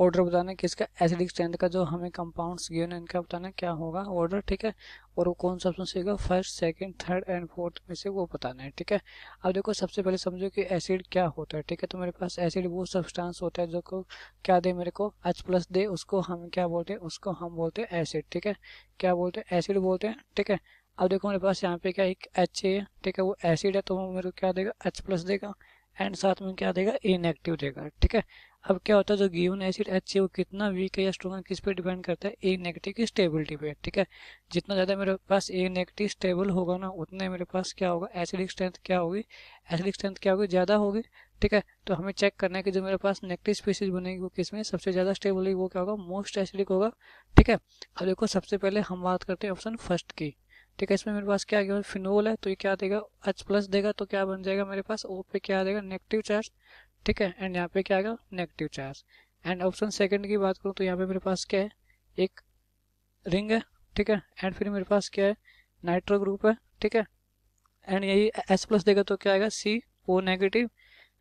order बताना है किसका एसिडिक स्ट्रेंथ का जो हमें कंपाउंड्स गिवन है इनका बताना क्या होगा ऑर्डर ठीक है और वो कौन सा होगा first second third and fourth में से वो बताना है ठीक है अब देखो सबसे पहले समझो कि एसिड क्या होता है ठीक है तो मेरे पास एसिड वो सब्सटेंस होता है जो को क्या दे मेरे को एच प्लस दे उसको हम क्या बोलते हैं उसको हम बोलते हैं एसिड ठीक है क्या बोलते हैं एसिड बोलते हैं ठीक है अब देखो मेरे पास यहाँ पे क्या एक एच है ठीक है वो एसिड है तो वो मेरे को क्या देगा एच प्लस देगा एंड साथ में क्या देगा इनएक्टिव देगा ठीक है अब क्या होता है जो गिवन एसिड एच वो कितना वीक है या स्ट्रॉन्ग है किस पे डिपेंड करता है ए नेगेटिव की स्टेबिलिटी पे ठीक है जितना ज़्यादा मेरे पास ए नेगेटिव स्टेबल होगा ना उतना मेरे पास क्या होगा एसिडिक स्ट्रेंथ क्या होगी एसिडिक स्ट्रेंथ क्या होगी ज़्यादा होगी ठीक है तो हमें चेक करना है कि जो मेरे पास नेगेटिव स्पीसीज बनेगी वो किस में सबसे ज़्यादा स्टेबल होगी वो क्या होगा मोस्ट एसिडिक होगा ठीक है अब देखो सबसे पहले हम बात करते हैं ऑप्शन फर्स्ट की ठीक है इसमें मेरे पास क्या आ गया फिनोल है तो ये क्या देगा एच प्लस देगा तो क्या बन जाएगा मेरे पास ओ पे क्या आ जाएगा नेगेटिव चार्ज ठीक है एंड यहाँ पे क्या आएगा negative charge and option second की बात करूँ तो यहाँ पे मेरे पास क्या है एक रिंग है ठीक है एंड फिर मेरे पास क्या है नाइट्रो ग्रुप है ठीक है एंड यही एच प्लस देगा तो क्या आएगा सी ओ नेगेटिव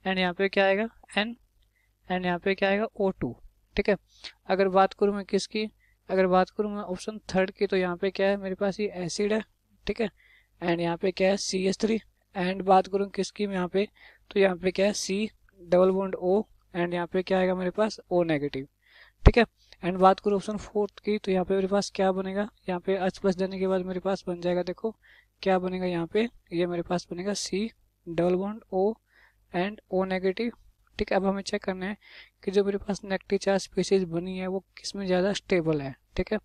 एंड यहाँ पे क्या आएगा एन एंड यहाँ पे क्या आएगा ओ टू ठीक है अगर बात करूँ मैं किसकी अगर बात करूँ मैं ऑप्शन थर्ड की तो यहाँ पे क्या है मेरे पास ये एसिड है ठीक है एंड यहाँ पे क्या है सी एस थ्री एंड बात करूँ किसकी यहाँ पे तो यहाँ पे क्या है C double bond O and यहाँ पे क्या आएगा मेरे पास ओ नेगेटिव ठीक है एंड बात करूँ ऑप्शन फोर्थ की तो यहाँ पे मेरे पास क्या बनेगा यहाँ पे एच प्लस देने के बाद मेरे पास बन जाएगा देखो क्या बनेगा यहाँ पे ये यह मेरे पास बनेगा C double bond O and O negative ठीक है अब हमें चेक करना है कि जो मेरे पास नेगेटिव चार स्पीसीज बनी है वो किस में ज़्यादा स्टेबल है ठीक है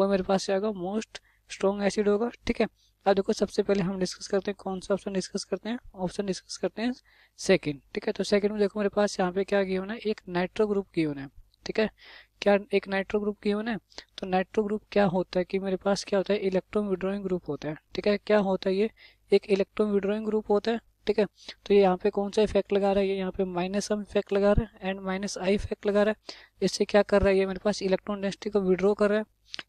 वो मेरे पास आएगा मोस्ट स्ट्रॉन्ग एसिड होगा ठीक है अब देखो सबसे पहले हम डिस्कस करते हैं कौन सा ऑप्शन डिस्कस करते हैं ऑप्शन डिस्कस करते हैं सेकंड ठीक है तो सेकंड में देखो मेरे पास यहाँ पे क्या होना है एक नाइट्रो ग्रुप होना है ठीक है क्या एक नाइट्रो ग्रुप की होना है तो नाइट्रो ग्रुप क्या होता है कि मेरे पास क्या होता है इलेक्ट्रॉन विड्रॉइंग ग्रुप होता है ठीक है क्या होता है ये एक इलेक्ट्रॉन विड्रॉइंग ग्रुप होता है ठीक है तो ये यहाँ पे कौन सा इफेक्ट लगा रहा है ये यहाँ पे माइनस एम इफेक्ट लगा रहा है एंड माइनस आई इफेक्ट लगा रहा है इससे क्या कर रहा है ये मेरे पास इलेक्ट्रॉन डेंसिटी को विड्रॉ कर रहा है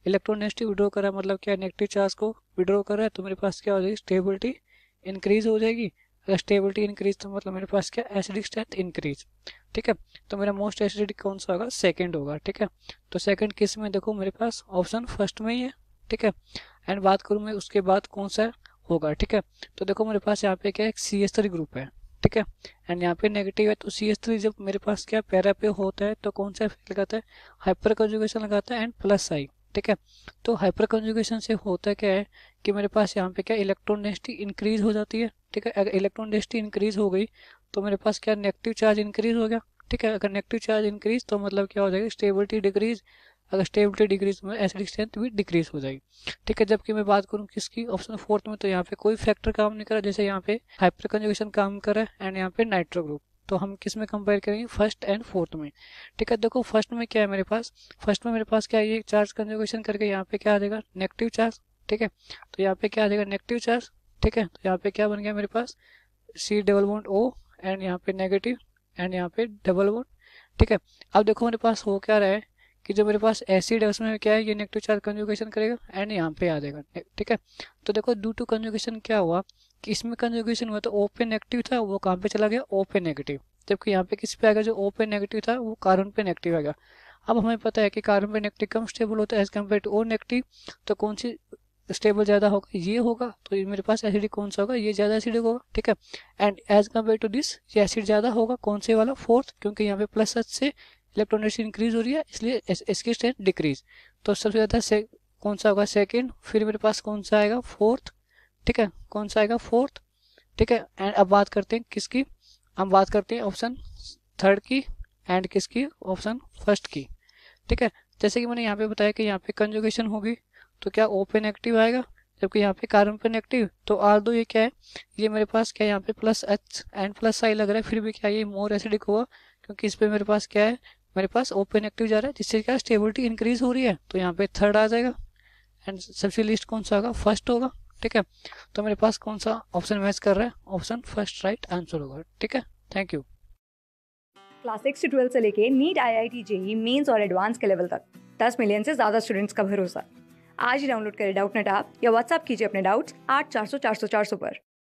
इलेक्ट्रॉन डेंसिटी विड्रॉ कर रहा है मतलब क्या नेगेटिव चार्ज को विड्रॉ कर रहा है तो मेरे पास क्या हो जाएगी स्टेबिलिटी इंक्रीज हो जाएगी अगर स्टेबिलिटी इंक्रीज तो मतलब मेरे पास क्या एसिडिक स्ट्रेंथ इंक्रीज ठीक है तो मेरा मोस्ट एसिडिक कौन सा होगा सेकेंड होगा ठीक है तो सेकेंड किस में देखो मेरे पास ऑप्शन फर्स्ट में ही है ठीक है एंड बात करूँ मैं उसके बाद कौन सा है होगा ठीक है तो देखो मेरे पास यहाँ पे क्या है सी एस थ्री ग्रुप है ठीक है एंड यहाँ पे नेगेटिव है तो सी एस थ्री जब मेरे पास क्या पैरा पे होता है तो कौन सा लगाता है हाइपर कंजुगेशन लगाता है एंड प्लस आई ठीक है तो हाइपर कंजुगेशन से होता क्या है कि मेरे पास यहाँ पे क्या इलेक्ट्रॉन डेंसिटी इंक्रीज हो जाती है ठीक है अगर इलेक्ट्रॉन डेंसिटी इंक्रीज हो गई तो मेरे पास क्या नेगेटिव चार्ज इंक्रीज हो गया ठीक है अगर नेगेटिव चार्ज इंक्रीज तो मतलब क्या हो जाएगा स्टेबिलिटी डिक्रीज अगर स्टेबिलिटी डिक्रीज में एसिडिक स्ट्रेंथ भी डिक्रीज हो जाएगी ठीक है जबकि मैं बात करूँ किसकी ऑप्शन फोर्थ में तो यहाँ पे कोई फैक्टर काम नहीं करा जैसे यहाँ पे हाइपर कंजुगेशन काम करे एंड यहाँ पे नाइट्रो ग्रुप तो हम किस में कंपेयर करेंगे फर्स्ट एंड फोर्थ में ठीक है देखो फर्स्ट में क्या है मेरे पास फर्स्ट में मेरे पास क्या है ये चार्ज कंजुगेशन करके यहाँ पे क्या आ जाएगा नेगेटिव चार्ज ठीक है तो यहाँ पे क्या आ जाएगा नेगेटिव चार्ज ठीक है तो यहाँ पे क्या बन गया मेरे पास C double bond O and यहाँ पे नेगेटिव एंड यहाँ पे डबल बॉन्ड ठीक है अब देखो मेरे पास हो क्या रहा है कि जो मेरे पास एसिड है उसमें क्या है ये नेगेटिव चार्ज कंजुगेशन करेगा एंड यहाँ पे आ जाएगा ठीक है तो देखो डू टू कंजुगेशन क्या हुआ कि इसमें कंजुगेशन हुआ तो ओ पे नेगेटिव था वो कहाँ पे चला गया ओ पे नेगेटिव जबकि यहाँ पे किस पे आएगा जो ओ पे नेगेटिव था वो कार्बन पे नेगेटिव आएगा अब हमें पता है कि कार्बन पे नेगेटिव कम स्टेबल होता है as compare to O negative तो कौन सी स्टेबल ज़्यादा होगा ये होगा तो मेरे पास एसिड कौन सा होगा ये ज़्यादा एसिड होगा ठीक है and as compare to this ये एसिड ज़्यादा होगा कौन से वाला फोर्थ क्योंकि यहाँ पे प्लस एच से इलेक्ट्रॉनिक्स इंक्रीज हो रही है इसलिए इसकी स्ट्रेंथ डिक्रीज तो सबसे ज़्यादा से कौन सा होगा सेकेंड फिर मेरे पास कौन सा आएगा फोर्थ ठीक है कौन सा आएगा फोर्थ ठीक है एंड अब बात करते हैं किसकी हम बात करते हैं ऑप्शन थर्ड की एंड किसकी ऑप्शन फर्स्ट की ठीक है जैसे कि मैंने यहाँ पे बताया कि यहाँ पे कंजुगेशन होगी तो क्या ओ पे नेगेटिव आएगा जबकि यहाँ पे कार्बन पे नेगेटिव तो आर दो ये क्या है ये मेरे पास क्या है यहाँ पे plus H and plus I लग रहा है फिर भी क्या ये मोर एसिडिक हुआ क्योंकि इस पर मेरे पास क्या है मेरे पास ओपन एक्टिव जा रहा है जिससे क्या स्टेबिलिटी इंक्रीज हो रही है तो यहाँ पे थर्ड आ जाएगा एंड सबसे लिस्ट कौन सा होगा फर्स्ट होगा ठीक है तो मेरे पास कौन सा ऑप्शन मैच कर रहा है ऑप्शन फर्स्ट राइट आंसर होगा ठीक है थैंक यू क्लास सिक्स से ट्वेल्थ से लेके NEET I I T JEE mains और एडवांस के लेवल तक दस मिलियन से ज्यादा स्टूडेंट्स का भरोसा आज ही डाउनलोड करें डाउट नेट आप या व्हाट्सअप कीजिए अपने डाउट्स आठ चार सौ चार सौ चार सौ पर